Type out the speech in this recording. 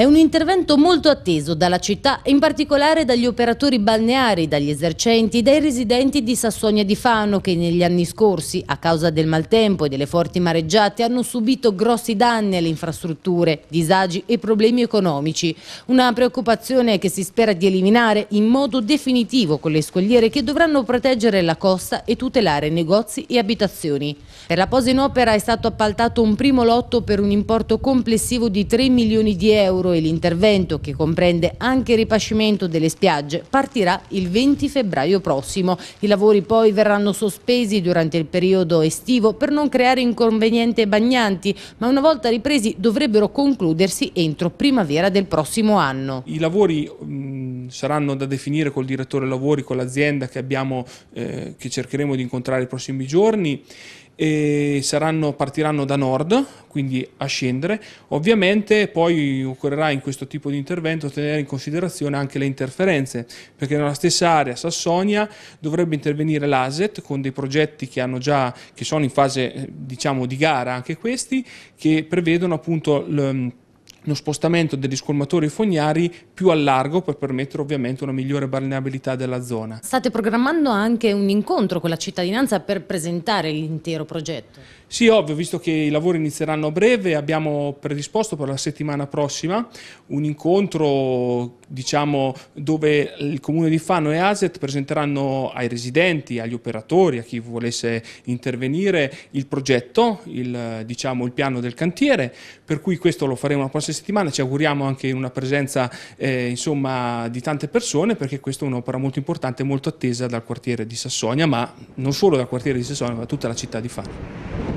È un intervento molto atteso dalla città, in particolare dagli operatori balneari, dagli esercenti, dai residenti di Sassonia di Fano che negli anni scorsi, a causa del maltempo e delle forti mareggiate, hanno subito grossi danni alle infrastrutture, disagi e problemi economici. Una preoccupazione che si spera di eliminare in modo definitivo con le scogliere che dovranno proteggere la costa e tutelare negozi e abitazioni. Per la posa in opera è stato appaltato un primo lotto per un importo complessivo di 3 milioni di euro e l'intervento, che comprende anche il ripascimento delle spiagge, partirà il 20 febbraio prossimo. I lavori poi verranno sospesi durante il periodo estivo per non creare inconvenienti bagnanti, ma una volta ripresi dovrebbero concludersi entro primavera del prossimo anno. I lavori saranno da definire col direttore lavori, con l'azienda che, abbiamo, eh, che cercheremo di incontrare i prossimi giorni e saranno, partiranno da nord, quindi a scendere. Ovviamente poi occorrerà in questo tipo di intervento tenere in considerazione anche le interferenze, perché nella stessa area Sassonia dovrebbe intervenire l'ASET con dei progetti che, hanno già, che sono in fase eh, diciamo, di gara anche questi, che prevedono appunto lo spostamento degli scolmatori fognari più a largo per permettere ovviamente una migliore balneabilità della zona. State programmando anche un incontro con la cittadinanza per presentare l'intero progetto? Sì, ovvio, visto che i lavori inizieranno a breve, abbiamo predisposto per la settimana prossima un incontro diciamo, dove il Comune di Fano e ASET presenteranno ai residenti, agli operatori, a chi volesse intervenire il progetto, il, diciamo, il piano del cantiere, per cui questo lo faremo la prossima settimana, ci auguriamo anche una presenza eh, insomma, di tante persone perché questa è un'opera molto importante e molto attesa dal quartiere di Sassonia, ma non solo dal quartiere di Sassonia, ma da tutta la città di Fano.